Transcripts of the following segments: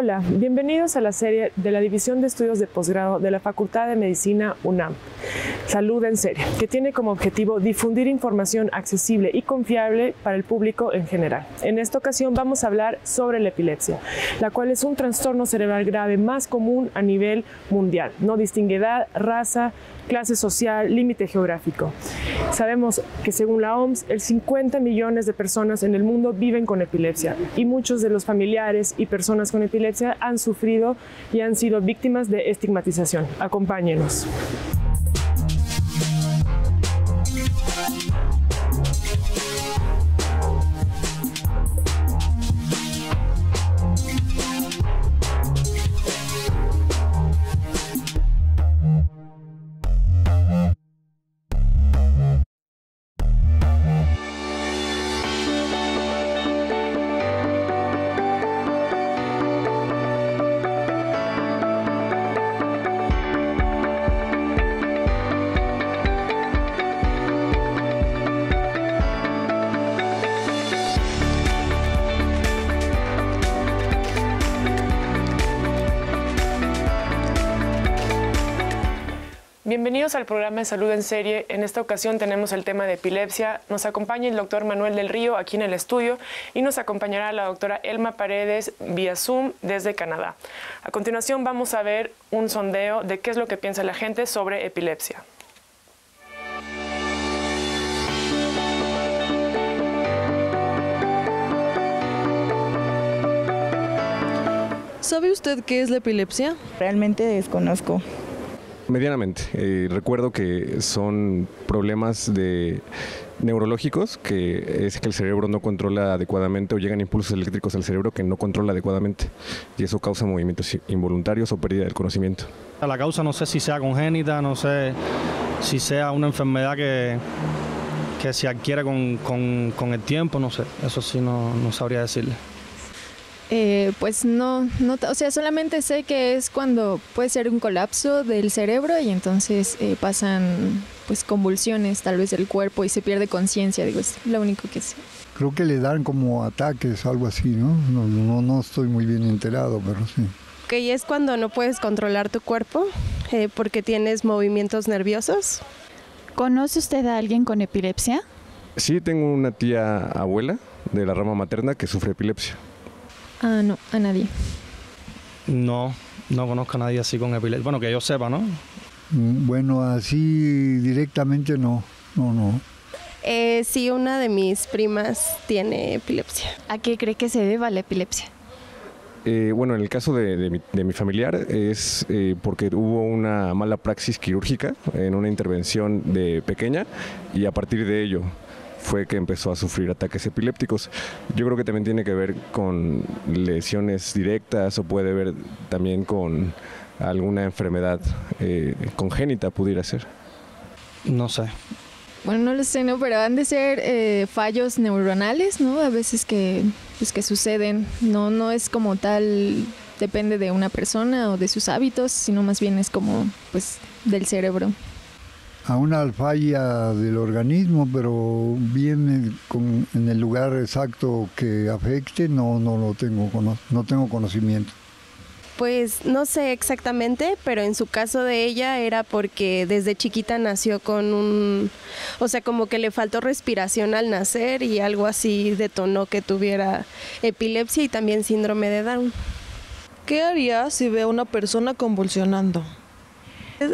Hola, bienvenidos a la serie de la División de Estudios de Posgrado de la Facultad de Medicina UNAM. Salud en Serio, que tiene como objetivo difundir información accesible y confiable para el público en general. En esta ocasión vamos a hablar sobre la epilepsia, la cual es un trastorno cerebral grave más común a nivel mundial. No distingue edad, raza, clase social, límite geográfico. Sabemos que según la OMS, el 50 millones de personas en el mundo viven con epilepsia y muchos de los familiares y personas con epilepsia han sufrido y han sido víctimas de estigmatización. Acompáñenos. al programa de Salud en Serie. En esta ocasión tenemos el tema de epilepsia. Nos acompaña el doctor Manuel del Río aquí en el estudio y nos acompañará la doctora Elma Paredes vía Zoom desde Canadá. A continuación vamos a ver un sondeo de qué es lo que piensa la gente sobre epilepsia. ¿Sabe usted qué es la epilepsia? Realmente desconozco. Medianamente. Eh, recuerdo que son problemas de neurológicos, que es que el cerebro no controla adecuadamente o llegan impulsos eléctricos al cerebro que no controla adecuadamente y eso causa movimientos involuntarios o pérdida del conocimiento. La causa no sé si sea congénita, no sé si sea una enfermedad que, que se adquiere con, el tiempo, no sé, eso sí no sabría decirle. Eh, pues no, o sea, solamente sé que es cuando puede ser un colapso del cerebro y entonces eh, pasan pues convulsiones tal vez del cuerpo y se pierde conciencia, digo, es lo único que sé. Creo que le dan como ataques, algo así, ¿no? No, no, estoy muy bien enterado, pero sí. Ok, es cuando no puedes controlar tu cuerpo eh, porque tienes movimientos nerviosos. ¿Conoce usted a alguien con epilepsia? Sí, tengo una tía abuela de la rama materna que sufre epilepsia. Ah, no, a nadie. No, no conozco a nadie así con epilepsia. Bueno, que yo sepa, ¿no? Mm, bueno, así directamente no, no, no. Eh, sí, una de mis primas tiene epilepsia. ¿A qué cree que se deba la epilepsia? Eh, bueno, en el caso de, mi, familiar es eh, porque hubo una mala praxis quirúrgica en una intervención de pequeña y a partir de ello fue que empezó a sufrir ataques epilépticos. Yo creo que también tiene que ver con lesiones directas o puede ver también con alguna enfermedad eh, congénita pudiera ser. No sé. Bueno, no lo sé, ¿no? Pero han de ser eh, fallos neuronales, ¿no? A veces que, pues, que suceden. No, no es como tal, depende de una persona o de sus hábitos, sino más bien es como, pues, del cerebro a una falla del organismo, pero bien en el lugar exacto que afecte, no, no lo tengo, no tengo conocimiento. Pues no sé exactamente, pero en su caso de ella era porque desde chiquita nació con un, o sea, como que le faltó respiración al nacer y algo así detonó que tuviera epilepsia y también síndrome de Down. ¿Qué haría si ve a una persona convulsionando?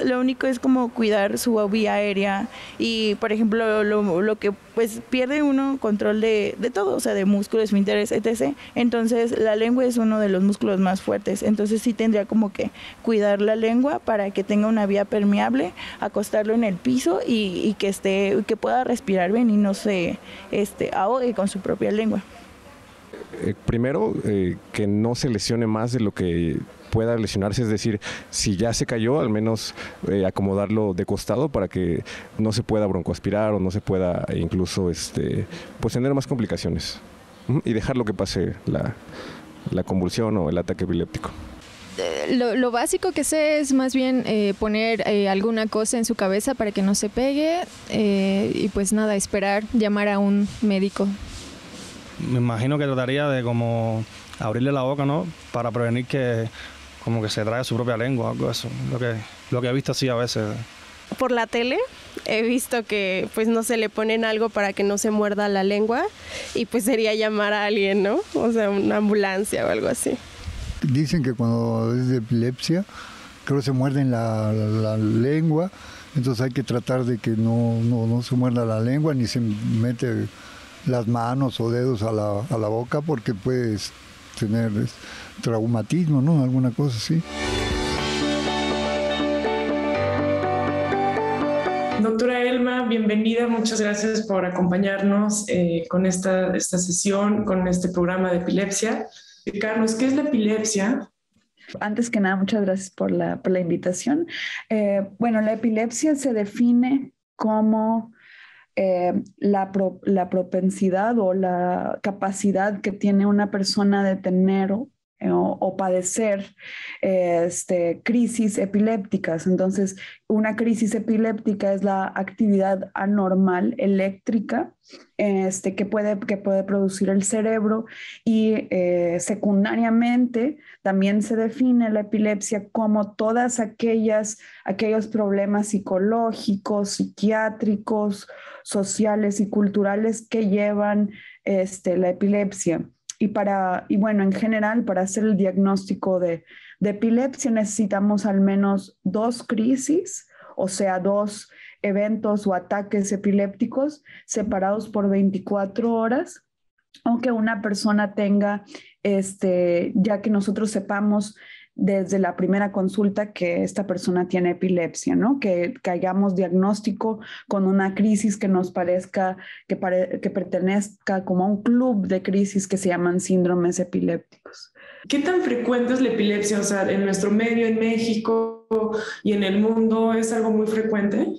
Lo único es como cuidar su vía aérea y, por ejemplo, lo, que pues pierde uno control de, todo, o sea, de músculos, esfínteres, etc. Entonces, la lengua es uno de los músculos más fuertes. Entonces, sí tendría como que cuidar la lengua para que tenga una vía permeable, acostarlo en el piso y, que esté, que pueda respirar bien y no se este, ahogue con su propia lengua. Eh, primero, eh, que no se lesione más de lo que pueda lesionarse, es decir, si ya se cayó, al menos eh, acomodarlo de costado para que no se pueda broncoaspirar o no se pueda eh, incluso este, pues tener más complicaciones y dejar lo que pase la, convulsión o el ataque epiléptico. Eh, lo, básico que sé es más bien poner alguna cosa en su cabeza para que no se pegue y pues nada, esperar, llamar a un médico. Me imagino que trataría de como abrirle la boca, ¿no? Para prevenir que como que se trae su propia lengua, algo eso, lo que, lo que he visto así a veces. Por la tele he visto que pues no se le ponen algo para que no se muerda la lengua y pues sería llamar a alguien, ¿no? O sea, una ambulancia o algo así. Dicen que cuando es de epilepsia, creo que se muerden la, la lengua, entonces hay que tratar de que no, no, no, se muerda la lengua ni se mete las manos o dedos a la, a la boca porque pues tener traumatismo, ¿no? Alguna cosa sí Doctora Elma, bienvenida, muchas gracias por acompañarnos eh, con esta, esta sesión, con este programa de epilepsia. Carlos, ¿qué es la epilepsia? Antes que nada, muchas gracias por la, invitación. Eh, bueno, la epilepsia se define como eh, la, la propensidad o la capacidad que tiene una persona de tener eh, o, padecer eh, este, crisis epilépticas. Entonces, una crisis epiléptica es la actividad anormal eléctrica este, que, puede, que puede producir el cerebro y eh, secundariamente también se define la epilepsia como todas aquellas, aquellos problemas psicológicos, psiquiátricos, sociales y culturales que llevan este, la epilepsia y para, y bueno, en general, para hacer el diagnóstico de, de epilepsia necesitamos al menos dos crisis, o sea, dos eventos o ataques epilépticos separados por 24 horas, aunque una persona tenga, este, ya que nosotros sepamos desde la primera consulta que esta persona tiene epilepsia, ¿no? Que, que diagnóstico con una crisis que nos parezca, que, pertenezca como a un club de crisis que se llaman síndromes epilépticos. ¿Qué tan frecuente es la epilepsia? O sea, en nuestro medio, en México y en el mundo, ¿es algo muy frecuente?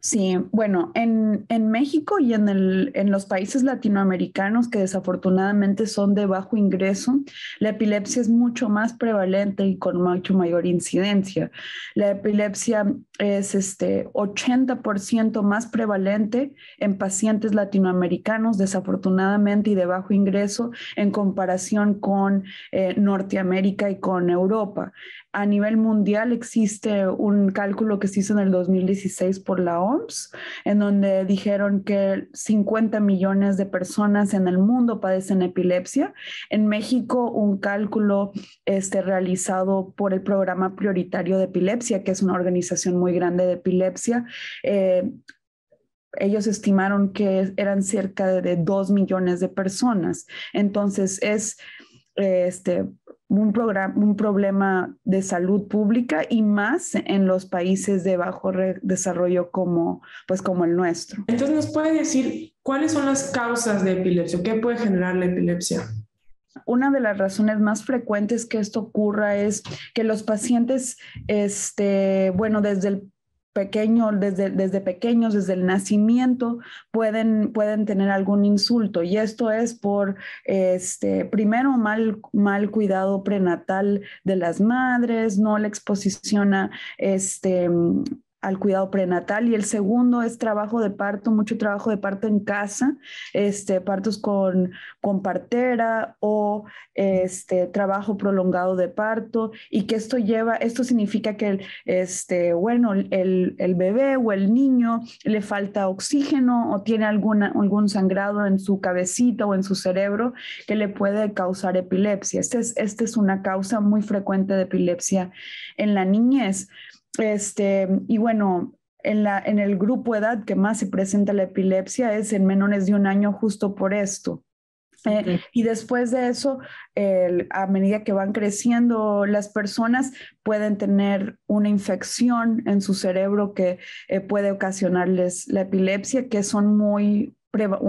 Sí, bueno, en, México y en, en, los países latinoamericanos que desafortunadamente son de bajo ingreso, la epilepsia es mucho más prevalente y con mucho mayor incidencia. La epilepsia es este 80% más prevalente en pacientes latinoamericanos desafortunadamente y de bajo ingreso en comparación con eh, Norteamérica y con Europa a nivel mundial existe un cálculo que se hizo en el 2016 por la OMS, en donde dijeron que 50 millones de personas en el mundo padecen epilepsia. En México, un cálculo este, realizado por el Programa Prioritario de Epilepsia, que es una organización muy grande de epilepsia, eh, ellos estimaron que eran cerca de 2 millones de personas. Entonces, es este, un, un problema de salud pública y más en los países de bajo desarrollo como, pues, como el nuestro. Entonces, ¿nos puede decir cuáles son las causas de epilepsia? ¿Qué puede generar la epilepsia? Una de las razones más frecuentes que esto ocurra es que los pacientes, este, bueno, desde el pequeño, desde, desde pequeños, desde el nacimiento, pueden, pueden tener algún insulto. Y esto es por, este, primero, mal, mal cuidado prenatal de las madres, no la exposición a este, al cuidado prenatal y el segundo es trabajo de parto, mucho trabajo de parto en casa, este, partos con, partera o este, trabajo prolongado de parto y que esto lleva, esto significa que el, este, bueno, el, bebé o el niño le falta oxígeno o tiene algún sangrado en su cabecita o en su cerebro que le puede causar epilepsia. Esta es, este es una causa muy frecuente de epilepsia en la niñez. Este, y bueno, en, la, en el grupo edad que más se presenta la epilepsia es en menores de un año justo por esto. Eh, y después de eso, a medida que van creciendo las personas, pueden tener una infección en su cerebro que eh, puede ocasionarles la epilepsia, que son muy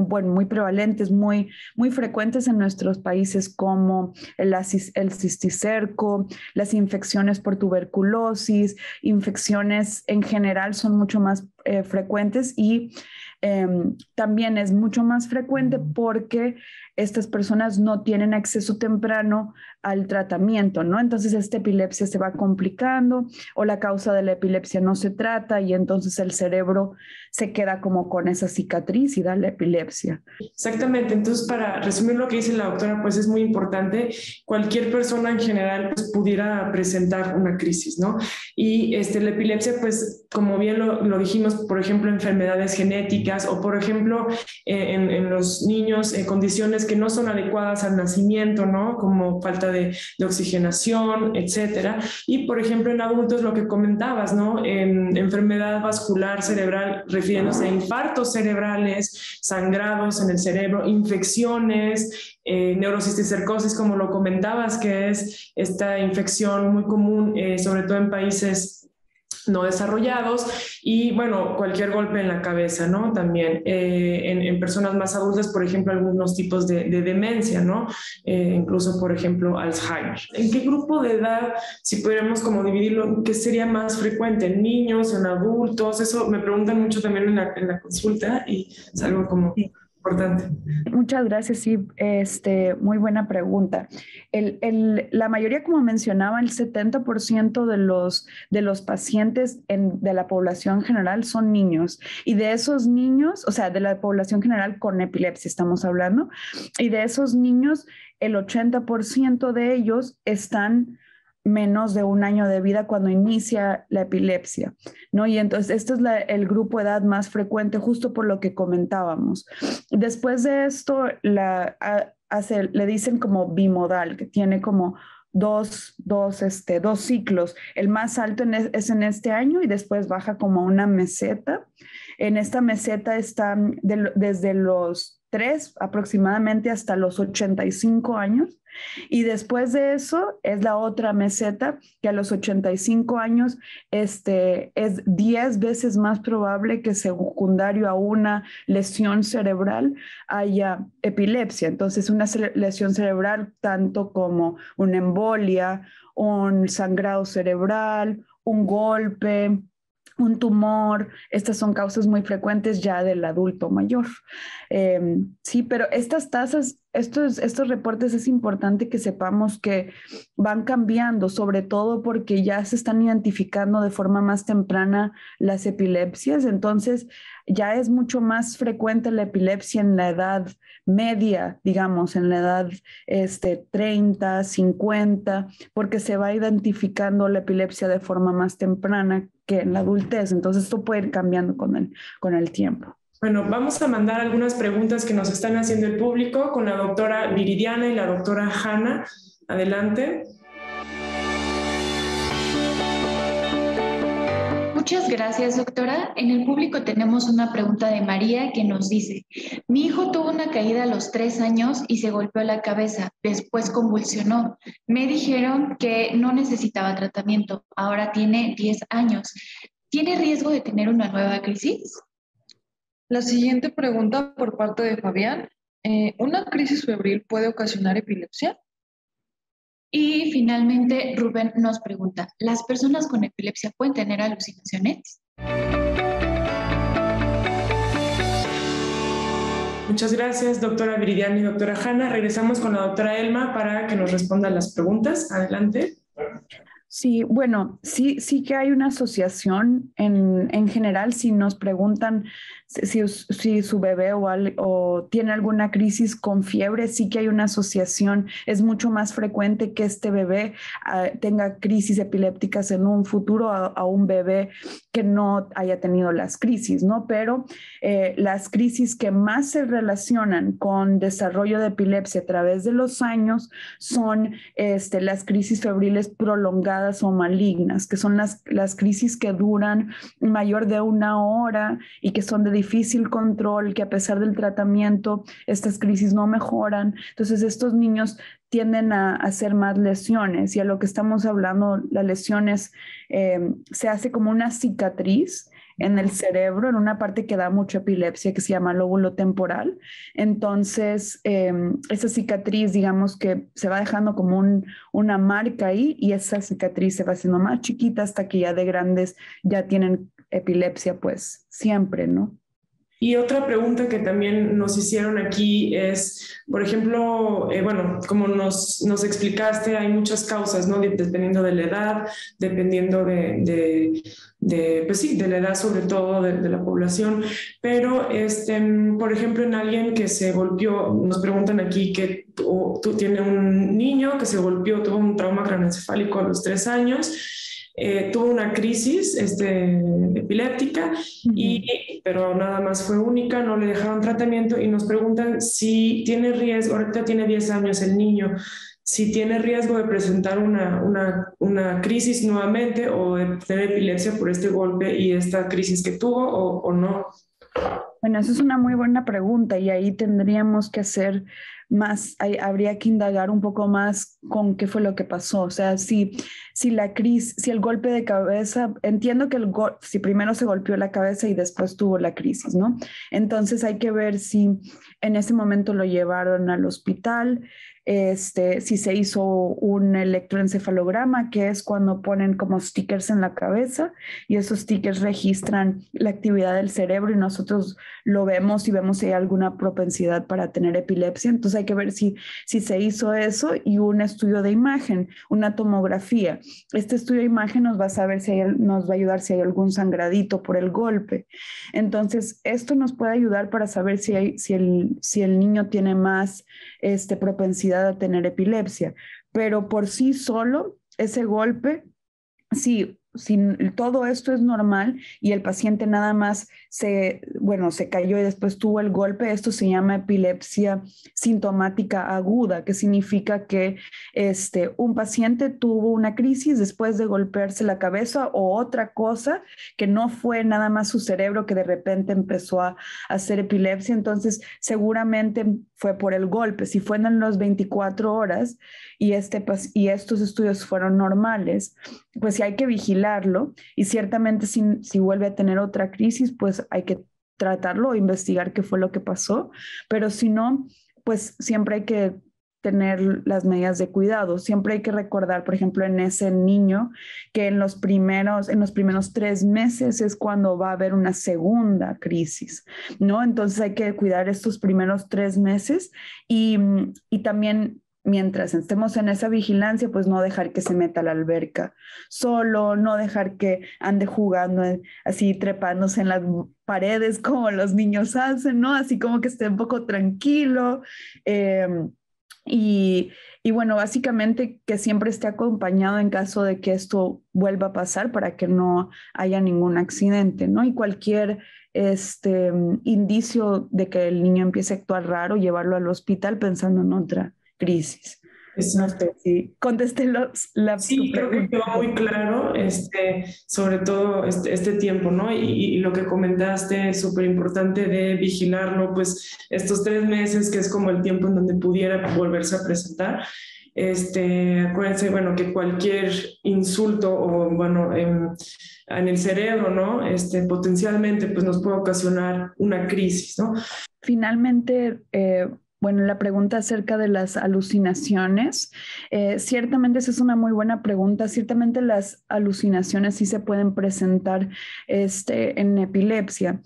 bueno, muy prevalentes, muy, muy frecuentes en nuestros países como el, el cisticerco, las infecciones por tuberculosis, infecciones en general son mucho más eh, frecuentes y em, también es mucho más frecuente porque estas personas no tienen acceso temprano al tratamiento, ¿no? Entonces esta epilepsia se va complicando o la causa de la epilepsia no se trata y entonces el cerebro se queda como con esa cicatriz y da la epilepsia. Exactamente, entonces para resumir lo que dice la doctora, pues es muy importante, cualquier persona en general pues, pudiera presentar una crisis, ¿no? Y este, la epilepsia, pues como bien lo, dijimos, por ejemplo, enfermedades genéticas o por ejemplo eh, en, los niños en eh, condiciones que no son adecuadas al nacimiento, ¿no? Como falta de, oxigenación, etcétera. Y por ejemplo en adultos lo que comentabas, ¿no? En, enfermedad vascular cerebral refiriéndose a infartos cerebrales, sangrados en el cerebro, infecciones, eh, neurocisticercosis, como lo comentabas, que es esta infección muy común, eh, sobre todo en países no desarrollados y bueno, cualquier golpe en la cabeza, ¿no? También eh, en, personas más adultas, por ejemplo, algunos tipos de, demencia, ¿no? Eh, incluso, por ejemplo, Alzheimer. ¿En qué grupo de edad, si pudiéramos como dividirlo, qué sería más frecuente? ¿En niños, en adultos? Eso me preguntan mucho también en la, consulta y es como importante. Muchas gracias, sí, este, muy buena pregunta. la mayoría, como mencionaba, el 70% de los, de los pacientes de la población general son niños. Y de esos niños, o sea, de la población general con epilepsia estamos hablando, y de esos niños, el 80% de ellos están menos de un año de vida cuando inicia la epilepsia, ¿no? Y entonces, este es el grupo edad más frecuente, justo por lo que comentábamos. Después de esto, le dicen como bimodal, que tiene como dos, dos, este, dos ciclos. El más alto es, en este año y después baja como una meseta. En esta meseta están mm, desde los tres aproximadamente hasta los 85 años y después de eso es la otra meseta que a los 85 años este, es 10 veces más probable que secundario a una lesión cerebral haya epilepsia. Entonces, una lesión cerebral tanto como una embolia, un sangrado cerebral, un golpe, un tumor, estas son causas muy frecuentes ya del adulto mayor. Em, sí, pero estas tasas estos, estos reportes es importante que sepamos que van cambiando, sobre todo porque ya se están identificando de forma más temprana las epilepsias, entonces ya es mucho más frecuente la epilepsia en la edad media, digamos, en la edad este, 30, 50, porque se va identificando la epilepsia de forma más temprana que en la adultez, entonces esto puede ir cambiando con el tiempo. Bueno, vamos a mandar algunas preguntas que nos están haciendo el público con la doctora Viridiana y la doctora Hanna. Adelante. Muchas gracias, doctora. En el público tenemos una pregunta de María que nos dice, mi hijo tuvo una caída a los tres años y se golpeó la cabeza, después convulsionó. Me dijeron que no necesitaba tratamiento, ahora tiene 10 años. ¿Tiene riesgo de tener una nueva crisis? La siguiente pregunta por parte de Fabián. Eh, ¿Una crisis febril puede ocasionar epilepsia? Y finalmente, Rubén nos pregunta, ¿las personas con epilepsia pueden tener alucinaciones? Muchas gracias, doctora Viridiana y doctora Hanna. Regresamos con la doctora Elma para que nos responda las preguntas. Adelante. Sí, bueno, sí, sí que hay una asociación en, en general. Si nos preguntan si, su bebé o, tiene alguna crisis con fiebre, sí que hay una asociación. Es mucho más frecuente que este bebé ah, tenga crisis epilépticas en un futuro a, un bebé que no haya tenido las crisis, ¿no? Pero eh, las crisis que más se relacionan con desarrollo de epilepsia a través de los años son este, las crisis febriles prolongadas o malignas, que son las, las crisis que duran mayor de una hora y que son de difícil control, que a pesar del tratamiento estas crisis no mejoran. Entonces estos niños tienden a hacer más lesiones y a lo que estamos hablando, las lesiones em, se hace como una cicatriz en el cerebro, en una parte que da mucha epilepsia que se llama lóbulo temporal. Entonces, em, esa cicatriz, digamos que se va dejando como una marca ahí y esa cicatriz se va haciendo más chiquita hasta que ya de grandes ya tienen epilepsia, pues siempre, ¿no? Y otra pregunta que también nos hicieron aquí es, por ejemplo, eh, bueno, como nos, explicaste, hay muchas causas, ¿no? Dependiendo de la edad, dependiendo de, de, pues sí, de la edad sobre todo de, la población, pero, este, por ejemplo, en alguien que se golpeó, nos preguntan aquí que tú, tú tienes un niño que se golpeó, tuvo un trauma craneoencefálico a los tres años eh, tuvo una crisis este, epiléptica, y, pero nada más fue única, no le dejaron tratamiento y nos preguntan si tiene riesgo, ahorita tiene 10 años el niño, si tiene riesgo de presentar una, una, una, crisis nuevamente o de tener epilepsia por este golpe y esta crisis que tuvo o, o no. Bueno, esa es una muy buena pregunta y ahí tendríamos que hacer más, habría que indagar un poco más con qué fue lo que pasó. O sea, si, si la crisis, si el golpe de cabeza, entiendo que el si primero se golpeó la cabeza y después tuvo la crisis, ¿no? Entonces hay que ver si en ese momento lo llevaron al hospital, este, si se hizo un electroencefalograma, que es cuando ponen como stickers en la cabeza y esos stickers registran la actividad del cerebro y nosotros lo vemos y vemos si hay alguna propensidad para tener epilepsia. Entonces hay que ver si, si se hizo eso y un estudio de imagen, una tomografía. Este estudio de imagen nos va a saber si nos va a ayudar si hay algún sangradito por el golpe. Entonces esto nos puede ayudar para saber si, hay, si, el, si el niño tiene más este, propensidad a tener epilepsia. Pero por sí solo, ese golpe, sí, si todo esto es normal y el paciente nada más se, bueno, se cayó y después tuvo el golpe, esto se llama epilepsia sintomática aguda, que significa que este, un paciente tuvo una crisis después de golpearse la cabeza o otra cosa que no fue nada más su cerebro que de repente empezó a hacer epilepsia, entonces seguramente fue por el golpe, si fueron en las 24 horas y, este, y estos estudios fueron normales, pues hay que vigilarlo y ciertamente si, si vuelve a tener otra crisis, pues hay que tratarlo, investigar qué fue lo que pasó, pero si no, pues siempre hay que tener las medidas de cuidado. Siempre hay que recordar, por ejemplo, en ese niño, que en los primeros, en los primeros tres meses es cuando va a haber una segunda crisis, ¿no? Entonces hay que cuidar estos primeros tres meses y, también mientras estemos en esa vigilancia, pues no dejar que se meta a la alberca solo, no dejar que ande jugando así trepándose en las paredes como los niños hacen, ¿no? Así como que esté un poco tranquilo. Em, y, bueno, básicamente que siempre esté acompañado en caso de que esto vuelva a pasar para que no haya ningún accidente, ¿no? Y cualquier este, indicio de que el niño empiece a actuar raro, llevarlo al hospital pensando en otra crisis contesté los, la Sí, creo que quedó muy claro, este, sobre todo este, este tiempo, ¿no? Y, lo que comentaste súper importante de vigilarlo, pues estos tres meses, que es como el tiempo en donde pudiera volverse a presentar. Este, acuérdense, bueno, que cualquier insulto o, bueno, en, el cerebro, ¿no? Este, potencialmente, pues nos puede ocasionar una crisis, ¿no? Finalmente, eh bueno, la pregunta acerca de las alucinaciones. Eh, ciertamente esa es una muy buena pregunta. Ciertamente las alucinaciones sí se pueden presentar este, en epilepsia.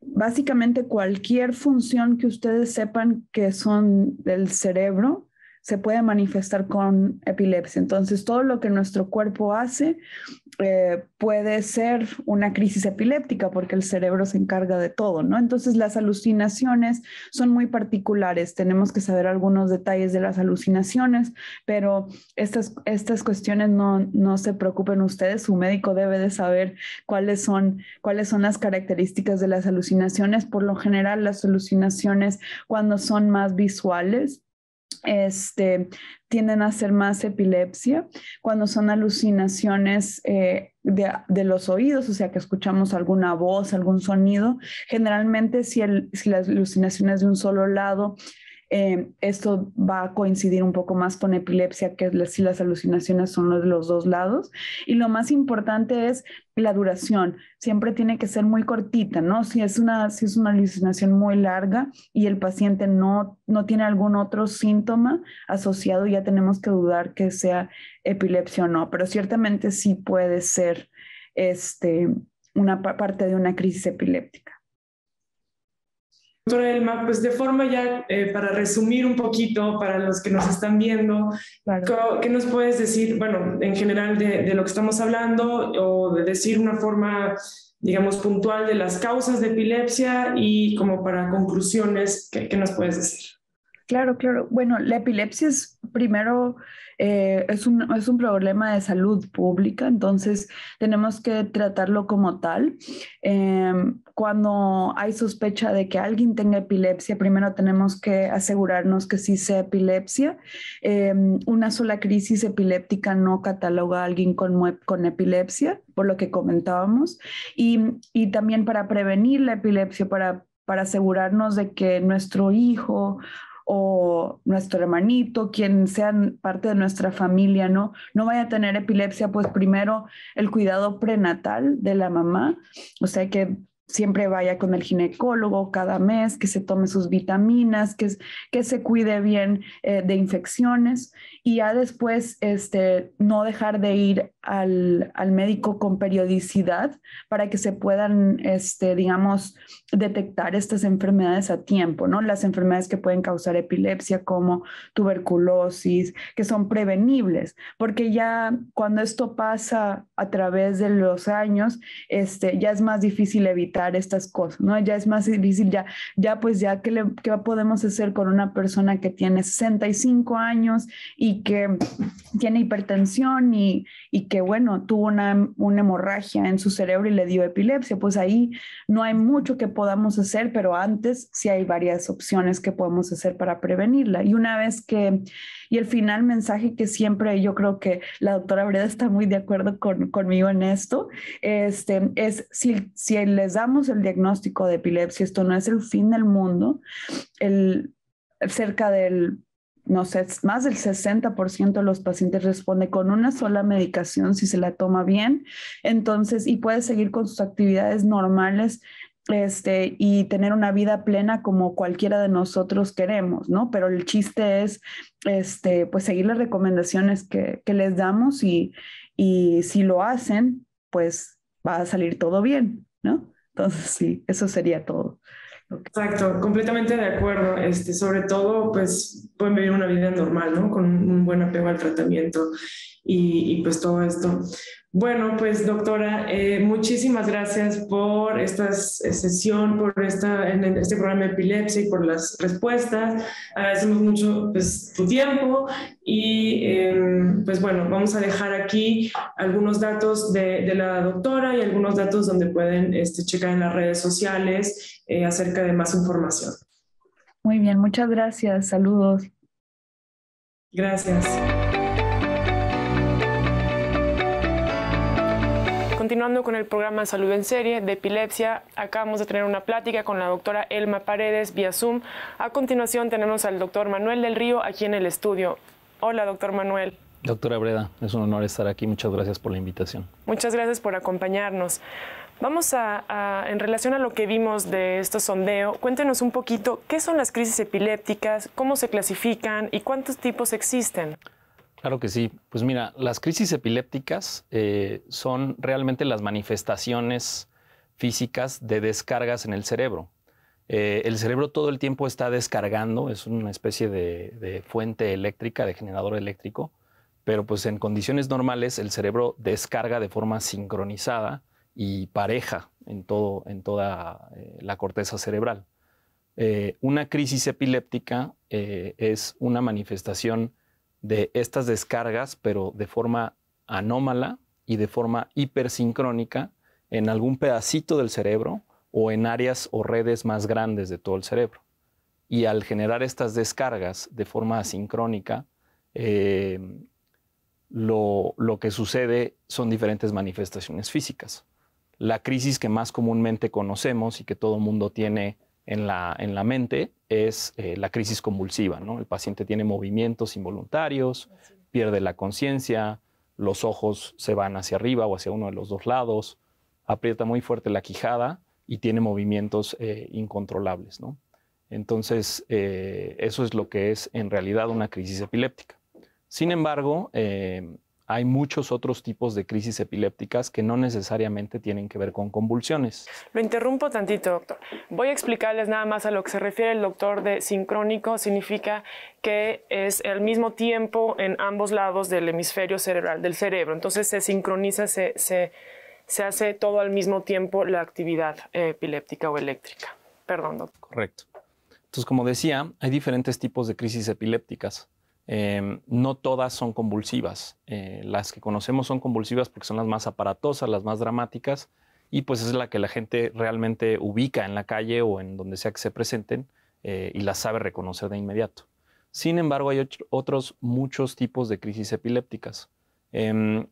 Básicamente cualquier función que ustedes sepan que son del cerebro se puede manifestar con epilepsia. Entonces, todo lo que nuestro cuerpo hace eh, puede ser una crisis epiléptica porque el cerebro se encarga de todo, ¿no? Entonces las alucinaciones son muy particulares, tenemos que saber algunos detalles de las alucinaciones, pero estas, estas cuestiones no, no se preocupen ustedes, su médico debe de saber cuáles son, cuáles son las características de las alucinaciones. Por lo general las alucinaciones cuando son más visuales, este, tienden a ser más epilepsia cuando son alucinaciones eh, de, los oídos, o sea que escuchamos alguna voz, algún sonido. Generalmente si, si las alucinaciones de un solo lado Em, esto va a coincidir un poco más con epilepsia, que si las alucinaciones son los de los dos lados. Y lo más importante es la duración. Siempre tiene que ser muy cortita, ¿no? Si es una, si es una alucinación muy larga y el paciente no, no tiene algún otro síntoma asociado, ya tenemos que dudar que sea epilepsia o no. Pero ciertamente sí puede ser este, una parte de una crisis epiléptica. Elma, pues de forma ya eh, para resumir un poquito para los que nos están viendo, ¿qué nos puedes decir, bueno, en general de, lo que estamos hablando o de decir una forma, digamos, puntual de las causas de epilepsia y como para conclusiones, qué nos puedes decir? Claro, claro. Bueno, la epilepsia es primero, eh, es, un, problema de salud pública, entonces tenemos que tratarlo como tal. Em, cuando hay sospecha de que alguien tenga epilepsia, primero tenemos que asegurarnos que sí sea epilepsia. Em, una sola crisis epiléptica no cataloga a alguien con, con epilepsia, por lo que comentábamos. Y, también para prevenir la epilepsia, para para asegurarnos de que nuestro hijo o nuestro hermanito, quien sea parte de nuestra familia, ¿no? No vaya a tener epilepsia, pues primero el cuidado prenatal de la mamá, o sea que siempre vaya con el ginecólogo cada mes, que se tome sus vitaminas, que, que se cuide bien eh, de infecciones y ya después este, no dejar de ir al, al médico con periodicidad para que se puedan, este, digamos, detectar estas enfermedades a tiempo, ¿no? Las enfermedades que pueden causar epilepsia como tuberculosis, que son prevenibles, porque ya cuando esto pasa a través de los años, este, ya es más difícil evitar estas cosas, ¿no? Ya es más difícil, ya, ya pues ya que qué podemos hacer con una persona que tiene 65 años y que tiene hipertensión y, y que, bueno, tuvo una, una hemorragia en su cerebro y le dio epilepsia, pues ahí no hay mucho que podamos hacer, pero antes sí hay varias opciones que podemos hacer para prevenirla. Y una vez que y el final mensaje que siempre yo creo que la doctora Breda está muy de acuerdo con, conmigo en esto, este, es si, si les damos el diagnóstico de epilepsia, esto no es el fin del mundo, el, cerca del no sé, más del 60% de los pacientes responde con una sola medicación si se la toma bien, entonces, y puede seguir con sus actividades normales este, y tener una vida plena como cualquiera de nosotros queremos, ¿no? Pero el chiste es, este, pues, seguir las recomendaciones que, les damos y, si lo hacen, pues va a salir todo bien, ¿no? Entonces, sí, eso sería todo. Exacto, completamente de acuerdo. Este, sobre todo, pues pueden vivir una vida normal, ¿no? Con un buen apego al tratamiento y, pues todo esto. Bueno, pues doctora, eh, muchísimas gracias por esta sesión, por este programa de epilepsia y por las respuestas. Agradecemos mucho pues, tu tiempo y em, pues bueno, vamos a dejar aquí algunos datos de, la doctora y algunos datos donde pueden este, checar en las redes sociales eh, acerca de más información. Muy bien, muchas gracias, saludos. Gracias. Continuando con el programa Salud en Serie de Epilepsia, acabamos de tener una plática con la doctora Elma Paredes vía Zoom. A continuación tenemos al doctor Manuel del Río aquí en el estudio. Hola, doctor Manuel. Doctora Breda, es un honor estar aquí. Muchas gracias por la invitación. Muchas gracias por acompañarnos. Vamos a, en relación a lo que vimos de este sondeo, cuéntenos un poquito qué son las crisis epilépticas, cómo se clasifican y cuántos tipos existen. Claro que sí. Pues mira, las crisis epilépticas eh, son realmente las manifestaciones físicas de descargas en el cerebro. Eh, el cerebro todo el tiempo está descargando, es una especie de, fuente eléctrica, de generador eléctrico, pero pues en condiciones normales el cerebro descarga de forma sincronizada y pareja en, todo, en toda eh, la corteza cerebral. una crisis epiléptica es una manifestación de estas descargas, pero de forma anómala y de forma hipersincrónica en algún pedacito del cerebro o en áreas o redes más grandes de todo el cerebro. Y al generar estas descargas de forma asincrónica, eh, lo, lo, que sucede son diferentes manifestaciones físicas. La crisis que más comúnmente conocemos y que todo el mundo tiene en la, en la mente es eh, la crisis convulsiva. ¿no? El paciente tiene movimientos involuntarios, pierde la conciencia, los ojos se van hacia arriba o hacia uno de los dos lados, aprieta muy fuerte la quijada y tiene movimientos eh, incontrolables. ¿no? Entonces, eh, eso es lo que es en realidad una crisis epiléptica. Sin embargo, hay muchos otros tipos de crisis epilépticas que no necesariamente tienen que ver con convulsiones. Lo interrumpo tantito, doctor. Voy a explicarles nada más a lo que se refiere el doctor de sincrónico. Significa que es al mismo tiempo en ambos lados del hemisferio cerebral, del cerebro. Entonces se sincroniza, se, hace todo al mismo tiempo la actividad eh, epiléptica o eléctrica. Perdón, doctor. Correcto. Entonces, como decía, hay diferentes tipos de crisis epilépticas. Em, no todas son convulsivas. Eh, las que conocemos son convulsivas porque son las más aparatosas, las más dramáticas, y pues es la que la gente realmente ubica en la calle o en donde sea que se presenten eh, y la sabe reconocer de inmediato. Sin embargo, hay otros muchos tipos de crisis epilépticas. Em,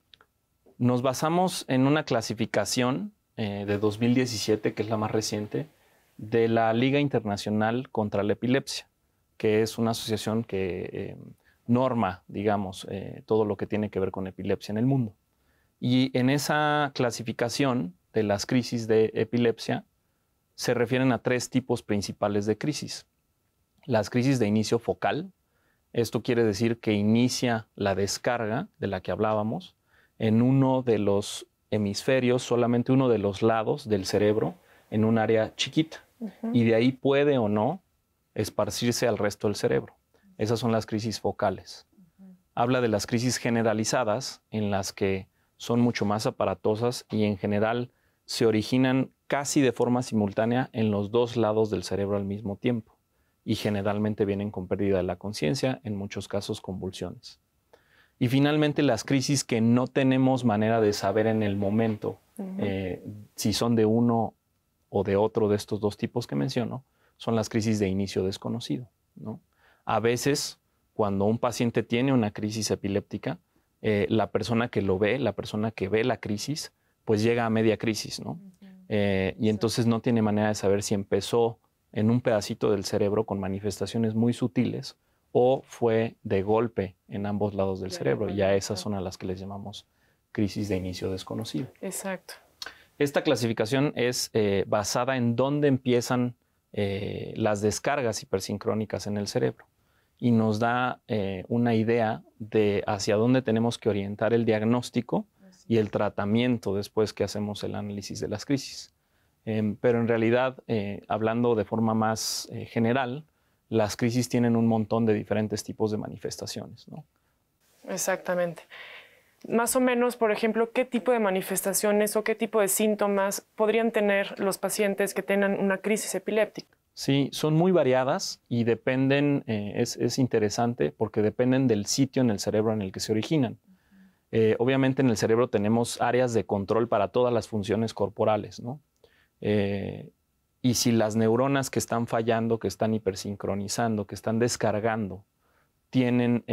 nos basamos en una clasificación eh, de 2017, que es la más reciente, de la Liga Internacional contra la Epilepsia, que es una asociación que em, norma, digamos, eh, todo lo que tiene que ver con epilepsia en el mundo. Y en esa clasificación de las crisis de epilepsia se refieren a tres tipos principales de crisis. Las crisis de inicio focal, esto quiere decir que inicia la descarga de la que hablábamos en uno de los hemisferios, solamente uno de los lados del cerebro, en un área chiquita. Y de ahí puede o no esparcirse al resto del cerebro. Esas son las crisis focales. Habla de las crisis generalizadas, en las que son mucho más aparatosas y en general se originan casi de forma simultánea en los dos lados del cerebro al mismo tiempo y generalmente vienen con pérdida de la conciencia, en muchos casos convulsiones. Y finalmente las crisis que no tenemos manera de saber en el momento eh, si son de uno o de otro de estos dos tipos que menciono, son las crisis de inicio desconocido. ¿no? A veces, cuando un paciente tiene una crisis epiléptica, eh, la persona que lo ve, la persona que ve la crisis, pues llega a media crisis, ¿no? Eh, y entonces no tiene manera de saber si empezó en un pedacito del cerebro con manifestaciones muy sutiles o fue de golpe en ambos lados del cerebro. Y ya esas son a las que les llamamos crisis de inicio desconocido. Exacto. Esta clasificación es eh, basada en dónde empiezan las descargas hipersincrónicas en el cerebro y nos da eh, una idea de hacia dónde tenemos que orientar el diagnóstico y el tratamiento después que hacemos el análisis de las crisis. Em, pero en realidad, eh, hablando de forma más eh, general, las crisis tienen un montón de diferentes tipos de manifestaciones. Exactamente. Más o menos, por ejemplo, qué tipo de manifestaciones o qué tipo de síntomas podrían tener los pacientes que tengan una crisis epiléptica. Sí, son muy variadas y dependen, eh, es, interesante porque dependen del sitio en el cerebro en el que se originan. Eh, obviamente en el cerebro tenemos áreas de control para todas las funciones corporales, ¿no? Eh, y si las neuronas que están fallando, que están hipersincronizando, que están descargando, tienen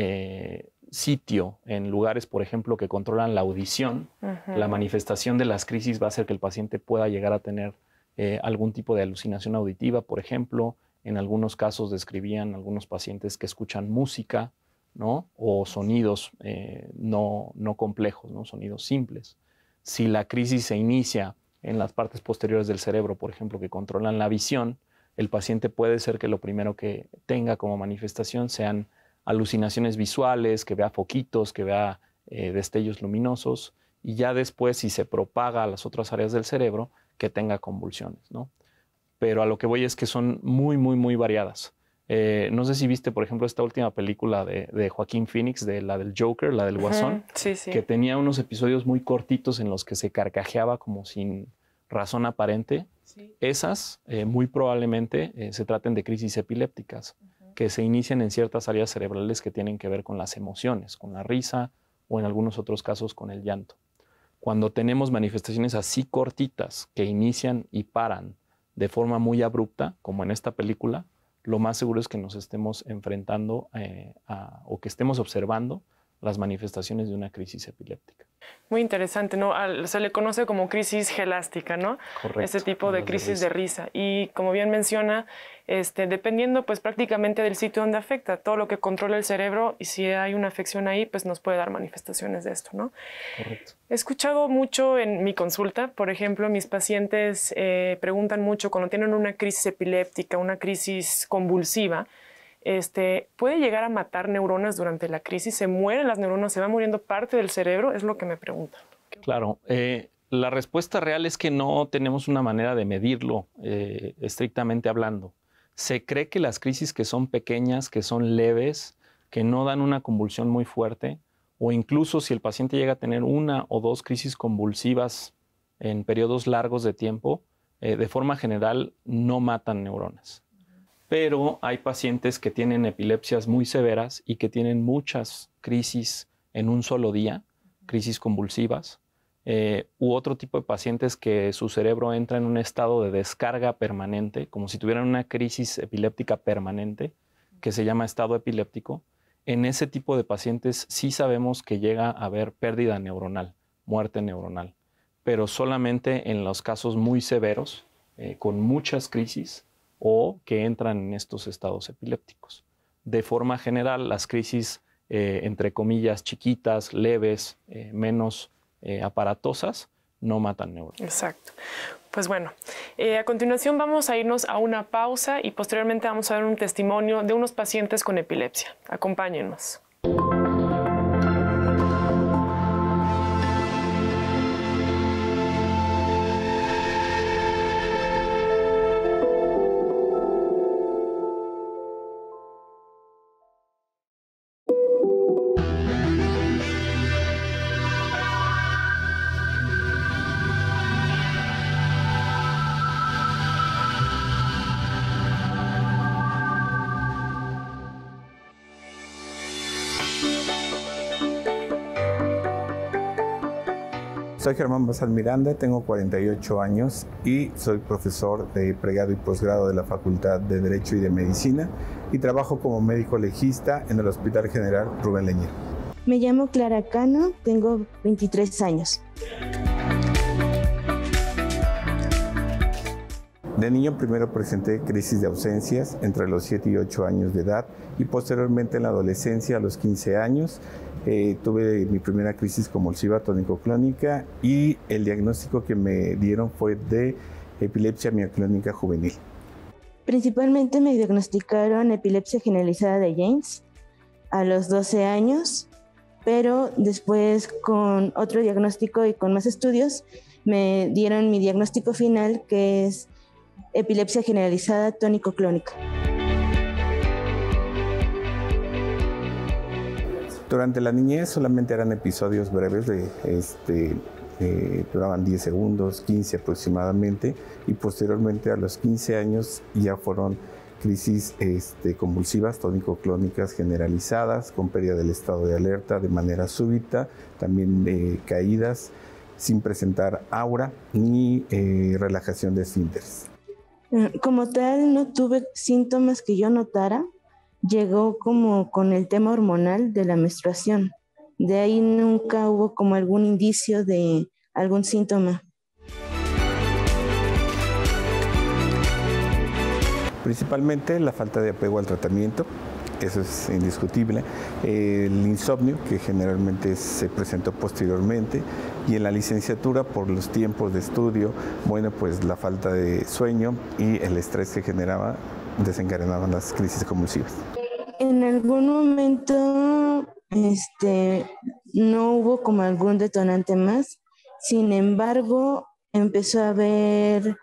sitio en lugares, por ejemplo, que controlan la audición, la manifestación de las crisis va a hacer que el paciente pueda llegar a tener eh, algún tipo de alucinación auditiva, por ejemplo. En algunos casos describían algunos pacientes que escuchan música, ¿no? O sonidos eh, no, no, complejos, ¿no? Sonidos simples. Si la crisis se inicia en las partes posteriores del cerebro, por ejemplo, que controlan la visión, el paciente puede ser que lo primero que tenga como manifestación sean alucinaciones visuales, que vea foquitos, que vea eh, destellos luminosos, y ya después, si se propaga a las otras áreas del cerebro, que tenga convulsiones, ¿no? Pero a lo que voy es que son muy, muy, muy variadas. Eh, no sé si viste, por ejemplo, esta última película de, Joaquín Phoenix, de la del Joker, la del Guasón, que tenía unos episodios muy cortitos en los que se carcajeaba como sin razón aparente. Esas eh, muy probablemente eh, se traten de crisis epilépticas, que se inician en ciertas áreas cerebrales que tienen que ver con las emociones, con la risa o en algunos otros casos con el llanto cuando tenemos manifestaciones así cortitas que inician y paran de forma muy abrupta, como en esta película, lo más seguro es que nos estemos enfrentando eh, o que estemos observando las manifestaciones de una crisis epiléptica. Muy interesante, ¿no? se le conoce como crisis gelástica, ¿no? Correcto. Este tipo de crisis de risa. Y como bien menciona, este, dependiendo pues prácticamente del sitio donde afecta, todo lo que controla el cerebro y si hay una afección ahí, pues nos puede dar manifestaciones de esto, ¿no? Correcto. He escuchado mucho en mi consulta, por ejemplo, mis pacientes eh, preguntan mucho cuando tienen una crisis epiléptica, una crisis convulsiva, este, puede llegar a matar neuronas durante la crisis, se mueren las neuronas, se va muriendo parte del cerebro, es lo que me pregunta. Claro, eh, la respuesta real es que no tenemos una manera de medirlo eh, estrictamente hablando. Se cree que las crisis que son pequeñas, que son leves, que no dan una convulsión muy fuerte, o incluso si el paciente llega a tener una o dos crisis convulsivas en periodos largos de tiempo, eh, de forma general no matan neuronas pero hay pacientes que tienen epilepsias muy severas y que tienen muchas crisis en un solo día, crisis convulsivas, eh, u otro tipo de pacientes que su cerebro entra en un estado de descarga permanente, como si tuvieran una crisis epiléptica permanente, que se llama estado epiléptico. En ese tipo de pacientes sí sabemos que llega a haber pérdida neuronal, muerte neuronal, pero solamente en los casos muy severos, eh, con muchas crisis, o que entran en estos estados epilépticos. De forma general, las crisis, eh, entre comillas, chiquitas, leves, eh, menos eh, aparatosas, no matan neuronas. Exacto. Pues bueno, a continuación vamos a irnos a una pausa y posteriormente vamos a ver un testimonio de unos pacientes con epilepsia. Acompáñenos. Soy Germán Basal Miranda, tengo 48 años y soy profesor de pregrado y posgrado de la Facultad de Derecho y de Medicina y trabajo como médico legista en el Hospital General Rubén Leñero. Me llamo Clara Cano, tengo 23 años. De niño primero presenté crisis de ausencias entre los 7 y 8 años de edad y posteriormente en la adolescencia a los 15 años eh, tuve mi primera crisis convulsiva tónico-clónica y el diagnóstico que me dieron fue de epilepsia mioclónica juvenil. Principalmente me diagnosticaron epilepsia generalizada de James a los 12 años, pero después con otro diagnóstico y con más estudios me dieron mi diagnóstico final que es epilepsia generalizada tónico-clónica. Durante la niñez solamente eran episodios breves de este, eh, duraban 10 segundos, 15 aproximadamente, y posteriormente a los 15 años ya fueron crisis este, convulsivas, tónico-clónicas generalizadas, con pérdida del estado de alerta de manera súbita, también eh, caídas sin presentar aura ni eh, relajación de esfínteres. Mm, como tal, no tuve síntomas que yo notara, llegó como con el tema hormonal de la menstruación. De ahí nunca hubo como algún indicio de algún síntoma. Principalmente la falta de apego al tratamiento, eso es indiscutible, el insomnio, que generalmente se presentó posteriormente, y en la licenciatura por los tiempos de estudio, bueno, pues la falta de sueño y el estrés que generaba desencadenaban las crisis convulsivas. En algún momento este, no hubo como algún detonante más, sin embargo empezó a ver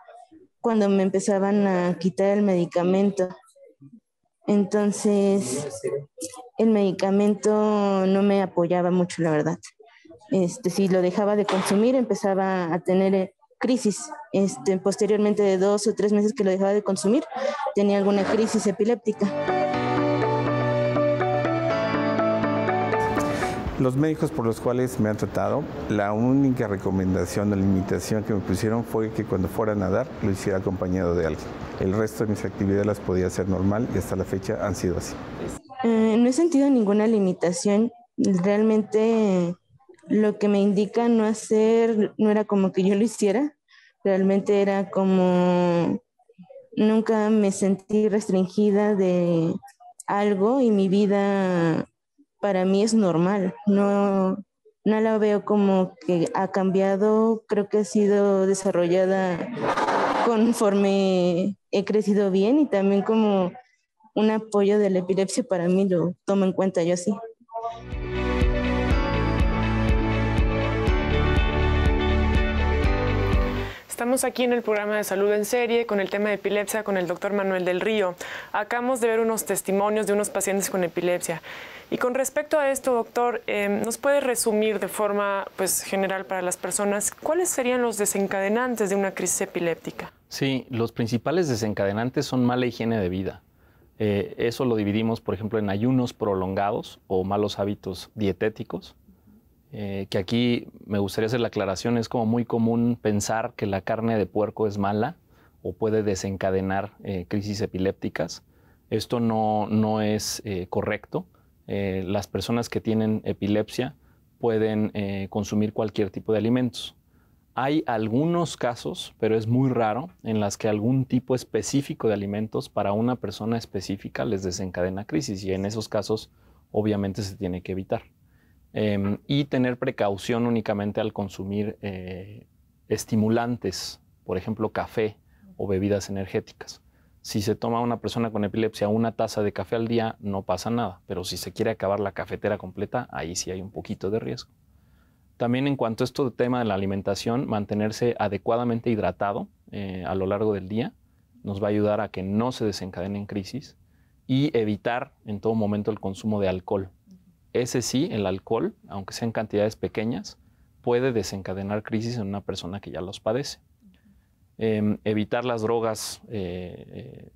cuando me empezaban a quitar el medicamento. Entonces, el medicamento no me apoyaba mucho, la verdad. Este, si lo dejaba de consumir, empezaba a tener eh, crisis este, posteriormente de dos o tres meses que lo dejaba de consumir, tenía alguna crisis epiléptica. Los médicos por los cuales me han tratado, la única recomendación o limitación que me pusieron fue que cuando fuera a nadar lo hiciera acompañado de alguien. El resto de mis actividades las podía hacer normal y hasta la fecha han sido así. Eh, no he sentido ninguna limitación. Realmente lo que me indica no hacer, no era como que yo lo hiciera, realmente era como, nunca me sentí restringida de algo y mi vida para mí es normal, no, no la veo como que ha cambiado, creo que ha sido desarrollada conforme he crecido bien y también como un apoyo de la epilepsia para mí lo tomo en cuenta yo así. Estamos aquí en el programa de salud en serie con el tema de epilepsia con el doctor Manuel del Río. Acabamos de ver unos testimonios de unos pacientes con epilepsia. Y con respecto a esto, doctor, em, ¿nos puede resumir de forma pues, general para las personas cuáles serían los desencadenantes de una crisis epiléptica? Sí, los principales desencadenantes son mala higiene de vida. Eh, eso lo dividimos, por ejemplo, en ayunos prolongados o malos hábitos dietéticos eh, que aquí me gustaría hacer la aclaración, es como muy común pensar que la carne de puerco es mala o puede desencadenar eh, crisis epilépticas. Esto no, es eh, correcto. las personas que tienen epilepsia pueden consumir cualquier tipo de alimentos. Hay algunos casos, pero es muy raro, en las que algún tipo específico de alimentos para una persona específica les desencadena crisis y en esos casos obviamente se tiene que evitar. Em, y tener precaución únicamente al consumir eh, estimulantes, por ejemplo, café o bebidas energéticas. Si se toma una persona con epilepsia una taza de café al día, no pasa nada, pero si se quiere acabar la cafetera completa, ahí sí hay un poquito de riesgo. También en cuanto a esto de tema de la alimentación, mantenerse adecuadamente hidratado eh, a lo largo del día nos va a ayudar a que no se desencadenen crisis y evitar en todo momento el consumo de alcohol ese sí, el alcohol, aunque sea en cantidades pequeñas, puede desencadenar crisis en una persona que ya los padece. Em, evitar las drogas eh, eh,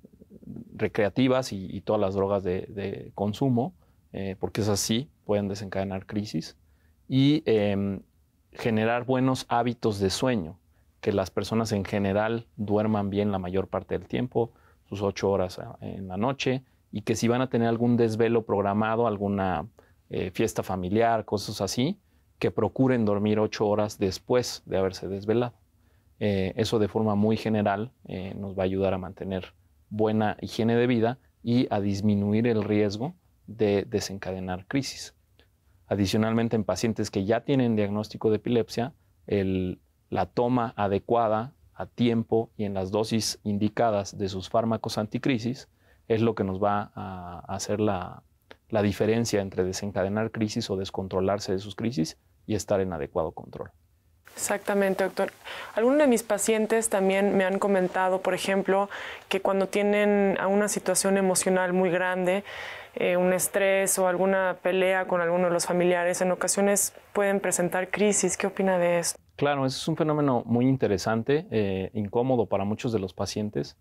recreativas y, todas las drogas de, consumo, eh, porque esas sí pueden desencadenar crisis. Y em, generar buenos hábitos de sueño, que las personas en general duerman bien la mayor parte del tiempo, sus ocho horas ah, en la noche, y que si van a tener algún desvelo programado, alguna eh, fiesta familiar, cosas así, que procuren dormir ocho horas después de haberse desvelado. Eh, eso de forma muy general eh, nos va a ayudar a mantener buena higiene de vida y a disminuir el riesgo de desencadenar crisis. Adicionalmente, en pacientes que ya tienen diagnóstico de epilepsia, la toma adecuada a tiempo y en las dosis indicadas de sus fármacos anticrisis es lo que nos va a hacer la, la diferencia entre desencadenar crisis o descontrolarse de sus crisis y estar en adecuado control. Exactamente, doctor. Algunos de mis pacientes también me han comentado, por ejemplo, que cuando tienen una situación emocional muy grande, eh, un estrés o alguna pelea con alguno de los familiares, en ocasiones pueden presentar crisis. ¿Qué opina de esto? Claro, es un fenómeno muy interesante, eh, incómodo para muchos de los pacientes.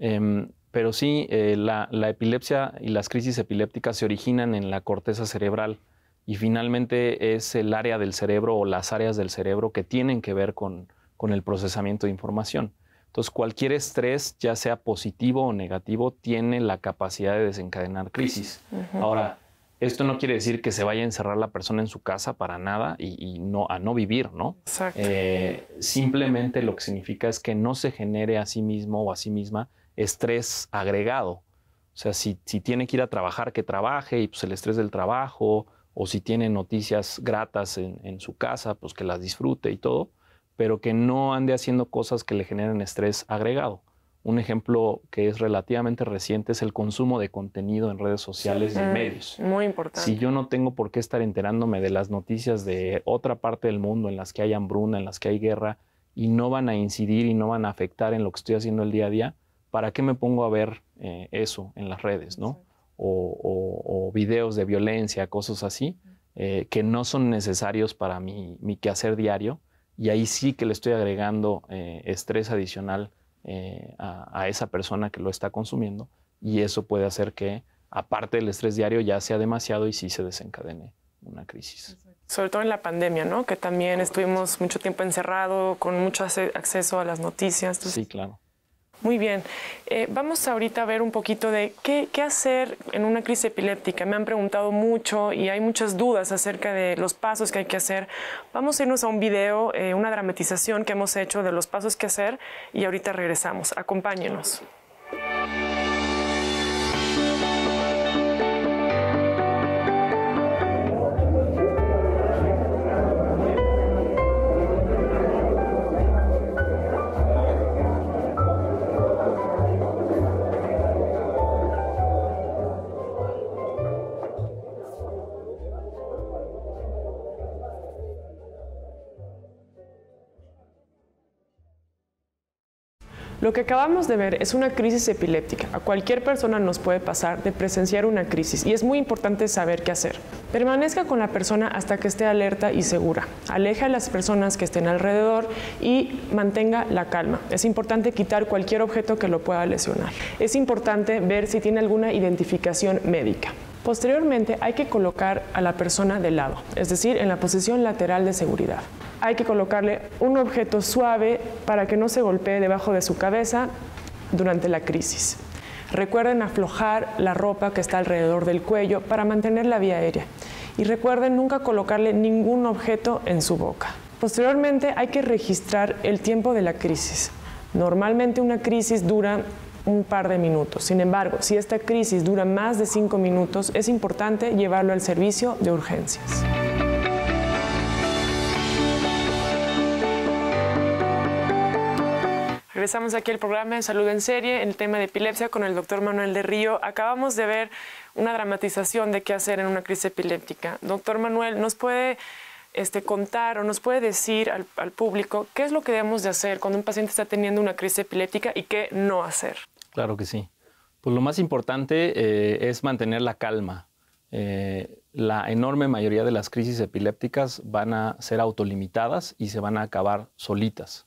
Em, pero sí, eh, la, epilepsia y las crisis epilépticas se originan en la corteza cerebral y finalmente es el área del cerebro o las áreas del cerebro que tienen que ver con, el procesamiento de información. Entonces, cualquier estrés, ya sea positivo o negativo, tiene la capacidad de desencadenar crisis. Ahora, esto no quiere decir que se vaya a encerrar la persona en su casa para nada y, no, a no vivir, ¿no? Eh, simplemente lo que significa es que no se genere a sí mismo o a sí misma estrés agregado. O sea, si, si tiene que ir a trabajar, que trabaje y pues el estrés del trabajo, o si tiene noticias gratas en, su casa, pues que las disfrute y todo, pero que no ande haciendo cosas que le generen estrés agregado. Un ejemplo que es relativamente reciente es el consumo de contenido en redes sociales y medios. Muy importante. Si yo no tengo por qué estar enterándome de las noticias de otra parte del mundo en las que hay hambruna, en las que hay guerra, y no van a incidir y no van a afectar en lo que estoy haciendo el día a día, ¿para qué me pongo a ver eh, eso en las redes, no? O, videos de violencia, cosas así, eh, que no son necesarios para mi, mi, quehacer diario. Y ahí sí que le estoy agregando eh, estrés adicional a, esa persona que lo está consumiendo. Y eso puede hacer que, aparte del estrés diario, ya sea demasiado y sí se desencadene una crisis. Sobre todo en la pandemia, ¿no? Que también estuvimos mucho tiempo encerrado, con mucho acceso a las noticias. Sí, claro. Muy bien. Eh, vamos ahorita a ver un poquito de qué, hacer en una crisis epiléptica. Me han preguntado mucho y hay muchas dudas acerca de los pasos que hay que hacer. Vamos a irnos a un video, eh, una dramatización que hemos hecho de los pasos que hacer y ahorita regresamos. Acompáñenos. Lo que acabamos de ver es una crisis epiléptica. A cualquier persona nos puede pasar de presenciar una crisis y es muy importante saber qué hacer. Permanezca con la persona hasta que esté alerta y segura. Aleja a las personas que estén alrededor y mantenga la calma. Es importante quitar cualquier objeto que lo pueda lesionar. Es importante ver si tiene alguna identificación médica. Posteriormente hay que colocar a la persona de lado, es decir, en la posición lateral de seguridad hay que colocarle un objeto suave para que no se golpee debajo de su cabeza durante la crisis. Recuerden aflojar la ropa que está alrededor del cuello para mantener la vía aérea. Y recuerden nunca colocarle ningún objeto en su boca. Posteriormente hay que registrar el tiempo de la crisis. Normalmente una crisis dura un par de minutos. Sin embargo, si esta crisis dura más de cinco minutos, es importante llevarlo al servicio de urgencias. Regresamos aquí al programa de Salud en Serie, en el tema de epilepsia con el doctor Manuel de Río. Acabamos de ver una dramatización de qué hacer en una crisis epiléptica. Doctor Manuel, ¿nos puede este, contar o nos puede decir al, público qué es lo que debemos de hacer cuando un paciente está teniendo una crisis epiléptica y qué no hacer? Claro que sí. Pues lo más importante eh, es mantener la calma. Eh, la enorme mayoría de las crisis epilépticas van a ser autolimitadas y se van a acabar solitas.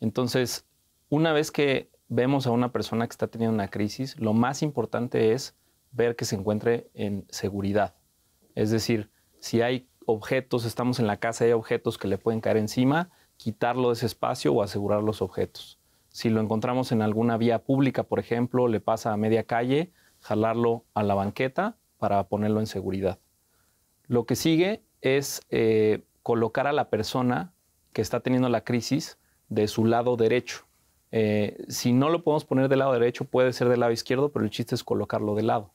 Entonces, una vez que vemos a una persona que está teniendo una crisis, lo más importante es ver que se encuentre en seguridad. Es decir, si hay objetos, estamos en la casa, hay objetos que le pueden caer encima, quitarlo de ese espacio o asegurar los objetos. Si lo encontramos en alguna vía pública, por ejemplo, le pasa a media calle, jalarlo a la banqueta para ponerlo en seguridad. Lo que sigue es eh, colocar a la persona que está teniendo la crisis de su lado derecho. Eh, si no lo podemos poner del lado derecho, puede ser del lado izquierdo, pero el chiste es colocarlo de lado.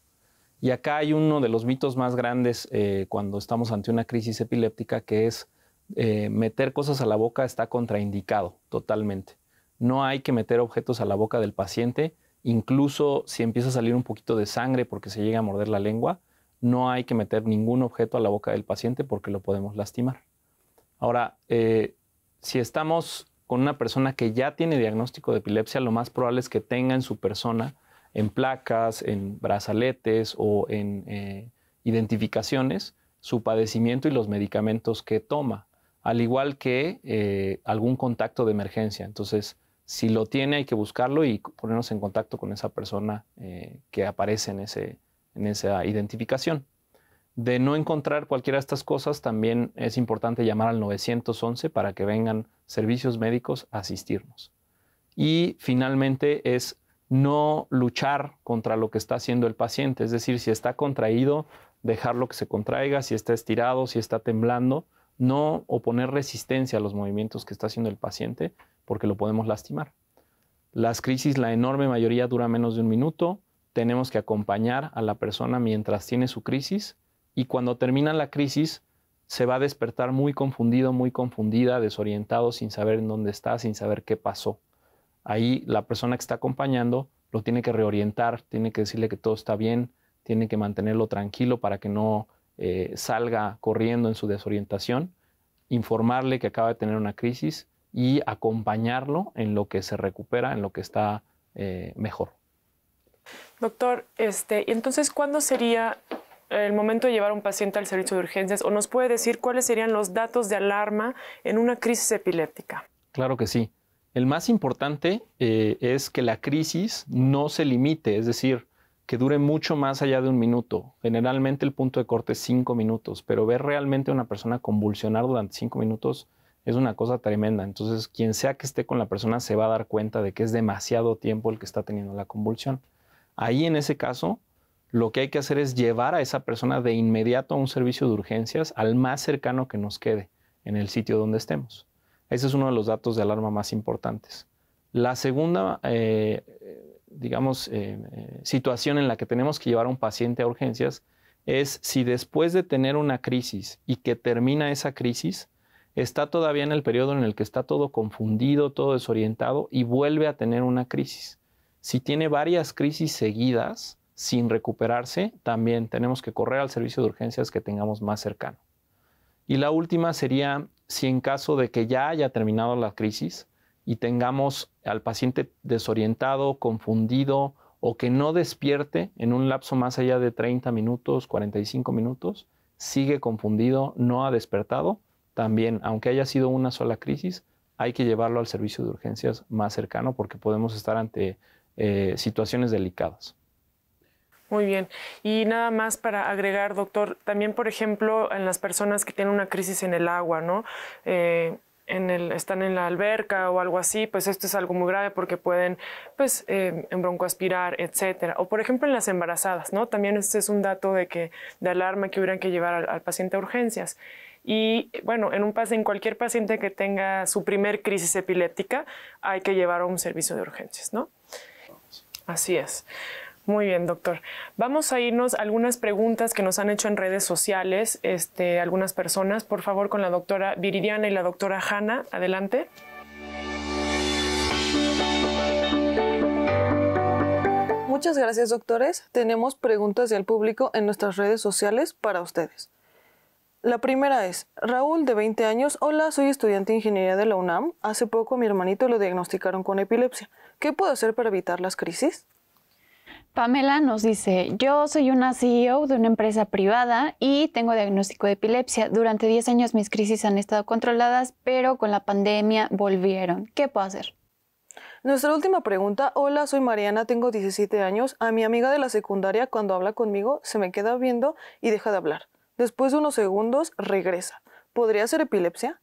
Y acá hay uno de los mitos más grandes eh, cuando estamos ante una crisis epiléptica, que es eh, meter cosas a la boca está contraindicado totalmente. No hay que meter objetos a la boca del paciente, incluso si empieza a salir un poquito de sangre porque se llega a morder la lengua, no hay que meter ningún objeto a la boca del paciente porque lo podemos lastimar. Ahora, si estamos con una persona que ya tiene diagnóstico de epilepsia, lo más probable es que tenga en su persona, en placas, en brazaletes o en eh, identificaciones, su padecimiento y los medicamentos que toma, al igual que eh, algún contacto de emergencia. Entonces, si lo tiene, hay que buscarlo y ponernos en contacto con esa persona eh, que aparece en, ese, en esa identificación. De no encontrar cualquiera de estas cosas, también es importante llamar al 911 para que vengan servicios médicos a asistirnos. Y finalmente es no luchar contra lo que está haciendo el paciente, es decir, si está contraído, dejarlo que se contraiga, si está estirado, si está temblando, no oponer resistencia a los movimientos que está haciendo el paciente porque lo podemos lastimar. Las crisis, la enorme mayoría dura menos de un minuto, tenemos que acompañar a la persona mientras tiene su crisis y cuando termina la crisis se va a despertar muy confundido, muy confundida, desorientado, sin saber en dónde está, sin saber qué pasó. Ahí la persona que está acompañando lo tiene que reorientar, tiene que decirle que todo está bien, tiene que mantenerlo tranquilo para que no eh, salga corriendo en su desorientación, informarle que acaba de tener una crisis y acompañarlo en lo que se recupera, en lo que está eh, mejor. Doctor, este, entonces, ¿cuándo sería el momento de llevar a un paciente al servicio de urgencias o nos puede decir cuáles serían los datos de alarma en una crisis epiléptica? Claro que sí. El más importante eh, es que la crisis no se limite, es decir, que dure mucho más allá de un minuto. Generalmente el punto de corte es cinco minutos, pero ver realmente a una persona convulsionar durante cinco minutos es una cosa tremenda. Entonces, quien sea que esté con la persona se va a dar cuenta de que es demasiado tiempo el que está teniendo la convulsión. Ahí en ese caso, lo que hay que hacer es llevar a esa persona de inmediato a un servicio de urgencias al más cercano que nos quede, en el sitio donde estemos. Ese es uno de los datos de alarma más importantes. La segunda, eh, digamos, eh, eh, situación en la que tenemos que llevar a un paciente a urgencias es si después de tener una crisis y que termina esa crisis, está todavía en el periodo en el que está todo confundido, todo desorientado y vuelve a tener una crisis. Si tiene varias crisis seguidas, sin recuperarse, también tenemos que correr al servicio de urgencias que tengamos más cercano. Y la última sería si en caso de que ya haya terminado la crisis y tengamos al paciente desorientado, confundido o que no despierte en un lapso más allá de 30 minutos, 45 minutos, sigue confundido, no ha despertado, también, aunque haya sido una sola crisis, hay que llevarlo al servicio de urgencias más cercano porque podemos estar ante eh, situaciones delicadas. Muy bien. Y nada más para agregar, doctor, también, por ejemplo, en las personas que tienen una crisis en el agua, ¿no? Eh, están en la alberca o algo así, pues esto es algo muy grave porque pueden, pues, eh, broncoaspirar, etcétera. O, por ejemplo, en las embarazadas, ¿no? También este es un dato de, que, de alarma que hubieran que llevar al, paciente a urgencias. Y bueno, en, un, en cualquier paciente que tenga su primer crisis epiléptica, hay que llevar a un servicio de urgencias, ¿no? Así es. Muy bien, doctor. Vamos a irnos a algunas preguntas que nos han hecho en redes sociales este, algunas personas. Por favor, con la doctora Viridiana y la doctora Hanna. Adelante. Muchas gracias, doctores. Tenemos preguntas del público en nuestras redes sociales para ustedes. La primera es, Raúl, de 20 años, hola, soy estudiante de ingeniería de la UNAM. Hace poco a mi hermanito lo diagnosticaron con epilepsia. ¿Qué puedo hacer para evitar las crisis? Pamela nos dice, yo soy una CEO de una empresa privada y tengo diagnóstico de epilepsia. Durante 10 años mis crisis han estado controladas, pero con la pandemia volvieron. ¿Qué puedo hacer? Nuestra última pregunta, hola, soy Mariana, tengo 17 años. A mi amiga de la secundaria cuando habla conmigo se me queda viendo y deja de hablar. Después de unos segundos regresa. ¿Podría ser epilepsia?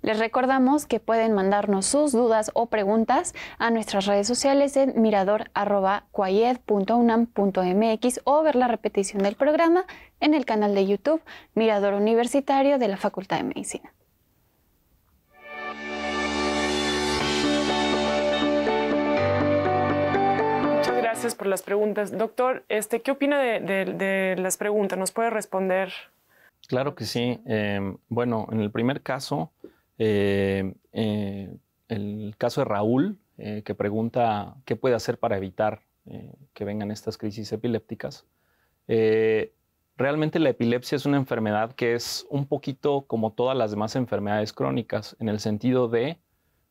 Les recordamos que pueden mandarnos sus dudas o preguntas a nuestras redes sociales en mirador.cuayed.unam.mx o ver la repetición del programa en el canal de YouTube Mirador Universitario de la Facultad de Medicina. Muchas gracias por las preguntas. Doctor, este, ¿qué opina de, las preguntas? ¿Nos puede responder? Claro que sí. Eh, bueno, en el primer caso, eh, eh, el caso de Raúl, eh, que pregunta qué puede hacer para evitar que vengan estas crisis epilépticas. realmente la epilepsia es una enfermedad que es un poquito como todas las demás enfermedades crónicas, en el sentido de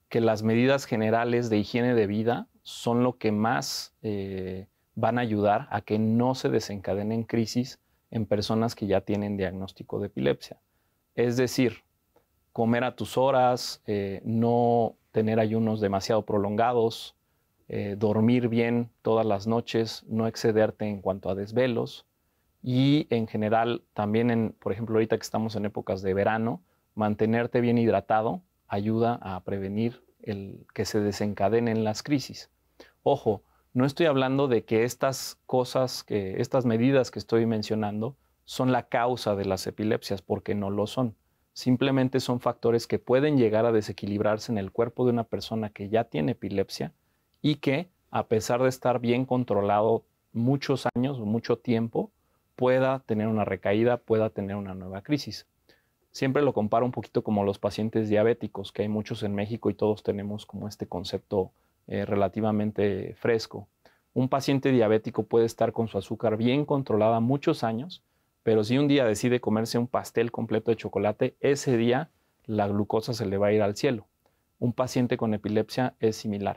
que las medidas generales de higiene de vida son lo que más van a ayudar a que no se desencadenen crisis en personas que ya tienen diagnóstico de epilepsia. Es decir, comer a tus horas, eh, no tener ayunos demasiado prolongados, eh, dormir bien todas las noches, no excederte en cuanto a desvelos y en general también, en, por ejemplo, ahorita que estamos en épocas de verano, mantenerte bien hidratado ayuda a prevenir el que se desencadenen las crisis. Ojo, no estoy hablando de que estas cosas, que estas medidas que estoy mencionando, son la causa de las epilepsias, porque no lo son simplemente son factores que pueden llegar a desequilibrarse en el cuerpo de una persona que ya tiene epilepsia y que, a pesar de estar bien controlado muchos años o mucho tiempo, pueda tener una recaída, pueda tener una nueva crisis. Siempre lo comparo un poquito como los pacientes diabéticos, que hay muchos en México y todos tenemos como este concepto eh, relativamente fresco. Un paciente diabético puede estar con su azúcar bien controlada muchos años pero si un día decide comerse un pastel completo de chocolate, ese día la glucosa se le va a ir al cielo. Un paciente con epilepsia es similar.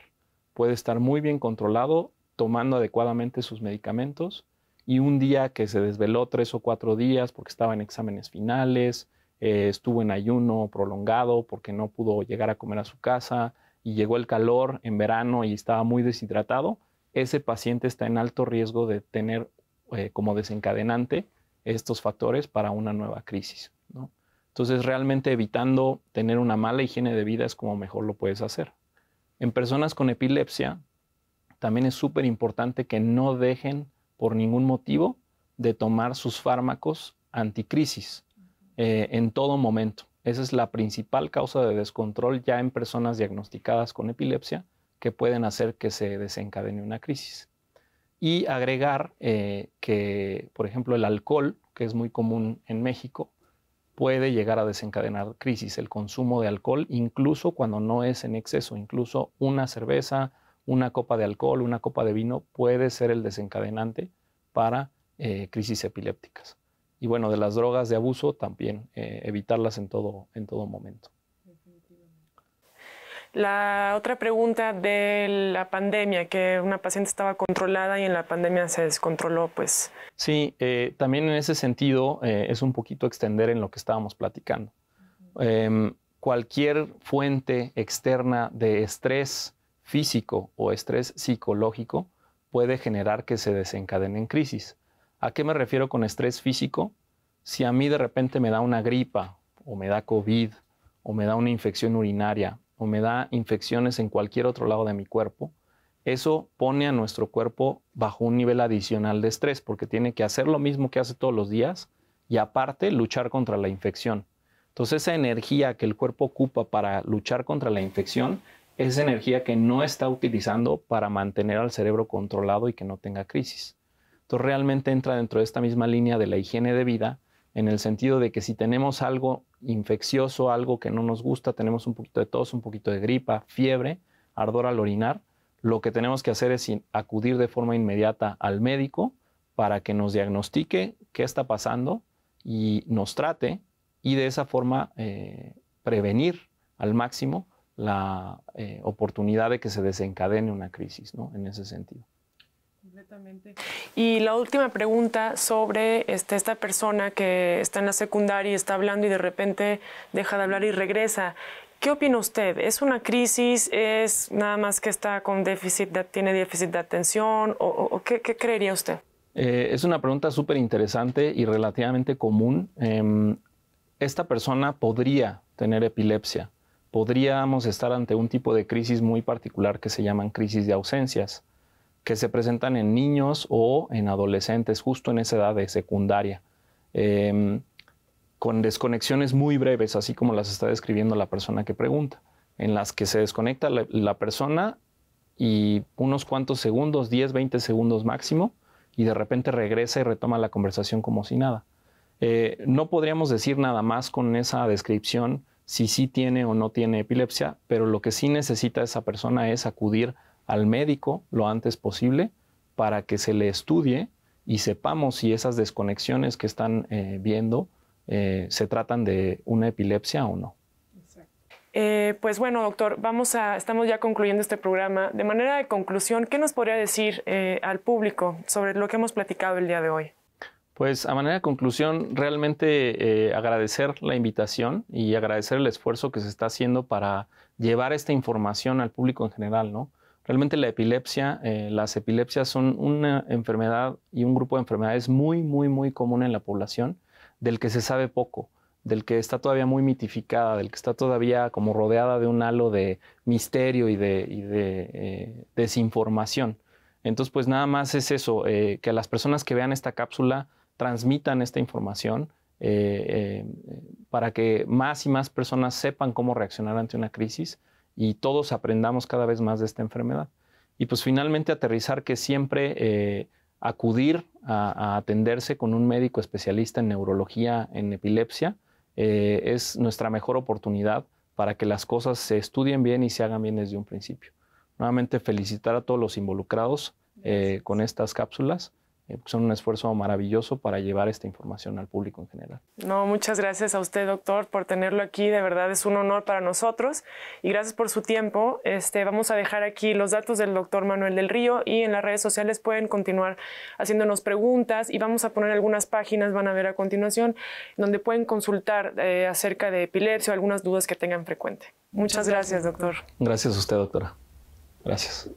Puede estar muy bien controlado tomando adecuadamente sus medicamentos y un día que se desveló tres o cuatro días porque estaba en exámenes finales, eh, estuvo en ayuno prolongado porque no pudo llegar a comer a su casa y llegó el calor en verano y estaba muy deshidratado, ese paciente está en alto riesgo de tener eh, como desencadenante estos factores para una nueva crisis. Entonces, realmente evitando tener una mala higiene de vida es como mejor lo puedes hacer. En personas con epilepsia, también es súper importante que no dejen por ningún motivo de tomar sus fármacos anticrisis eh, en todo momento. Esa es la principal causa de descontrol ya en personas diagnosticadas con epilepsia que pueden hacer que se desencadene una crisis y agregar eh, que, por ejemplo, el alcohol, que es muy común en México, puede llegar a desencadenar crisis, el consumo de alcohol, incluso cuando no es en exceso, incluso una cerveza, una copa de alcohol, una copa de vino puede ser el desencadenante para eh, crisis epilépticas. Y bueno, de las drogas de abuso también, eh, evitarlas en todo, en todo momento. La otra pregunta de la pandemia, que una paciente estaba controlada y en la pandemia se descontroló, pues. Sí, eh, también en ese sentido eh, es un poquito extender en lo que estábamos platicando. Em, cualquier fuente externa de estrés físico o estrés psicológico puede generar que se desencadenen crisis. ¿A qué me refiero con estrés físico? Si a mí de repente me da una gripa o me da COVID o me da una infección urinaria o me da infecciones en cualquier otro lado de mi cuerpo, eso pone a nuestro cuerpo bajo un nivel adicional de estrés porque tiene que hacer lo mismo que hace todos los días y aparte luchar contra la infección. Entonces esa energía que el cuerpo ocupa para luchar contra la infección es energía que no está utilizando para mantener al cerebro controlado y que no tenga crisis. Entonces realmente entra dentro de esta misma línea de la higiene de vida en el sentido de que si tenemos algo infeccioso, algo que no nos gusta, tenemos un poquito de tos, un poquito de gripa, fiebre, ardor al orinar, lo que tenemos que hacer es acudir de forma inmediata al médico para que nos diagnostique qué está pasando y nos trate y de esa forma eh, prevenir al máximo la eh, oportunidad de que se desencadene una crisis, ¿no? En ese sentido. Y la última pregunta sobre este, esta persona que está en la secundaria y está hablando y de repente deja de hablar y regresa. ¿Qué opina usted? ¿Es una crisis? ¿Es nada más que está con déficit, tiene déficit de atención? ¿O, qué, creería usted? Eh, es una pregunta súper interesante y relativamente común. Em, esta persona podría tener epilepsia. Podríamos estar ante un tipo de crisis muy particular que se llaman crisis de ausencias que se presentan en niños o en adolescentes, justo en esa edad de secundaria, em, con desconexiones muy breves, así como las está describiendo la persona que pregunta, en las que se desconecta la, persona y unos cuantos segundos, 10, 20 segundos máximo, y de repente regresa y retoma la conversación como si nada. Eh, no podríamos decir nada más con esa descripción si sí tiene o no tiene epilepsia, pero lo que sí necesita esa persona es acudir al médico lo antes posible para que se le estudie y sepamos si esas desconexiones que están eh, viendo eh, se tratan de una epilepsia o no. Eh, pues bueno, doctor, vamos a, estamos ya concluyendo este programa. De manera de conclusión, ¿qué nos podría decir al público sobre lo que hemos platicado el día de hoy? Pues a manera de conclusión, realmente agradecer la invitación y agradecer el esfuerzo que se está haciendo para llevar esta información al público en general, ¿no? Realmente la epilepsia, eh, las epilepsias son una enfermedad y un grupo de enfermedades muy, muy, muy común en la población, del que se sabe poco, del que está todavía muy mitificada, del que está todavía como rodeada de un halo de misterio y de, eh, desinformación. Entonces, pues nada más es eso, eh, que las personas que vean esta cápsula transmitan esta información para que más y más personas sepan cómo reaccionar ante una crisis y todos aprendamos cada vez más de esta enfermedad. Y pues finalmente aterrizar que siempre eh, acudir a, atenderse con un médico especialista en neurología, en epilepsia, eh, es nuestra mejor oportunidad para que las cosas se estudien bien y se hagan bien desde un principio. Nuevamente felicitar a todos los involucrados eh, con estas cápsulas eh, son un esfuerzo maravilloso para llevar esta información al público en general. No, muchas gracias a usted, doctor, por tenerlo aquí. De verdad es un honor para nosotros y gracias por su tiempo. Este, vamos a dejar aquí los datos del doctor Manuel del Río y en las redes sociales pueden continuar haciéndonos preguntas y vamos a poner algunas páginas, van a ver a continuación, donde pueden consultar eh, acerca de epilepsia o algunas dudas que tengan frecuente. Muchas, gracias, doctor. Gracias a usted, doctora. Gracias.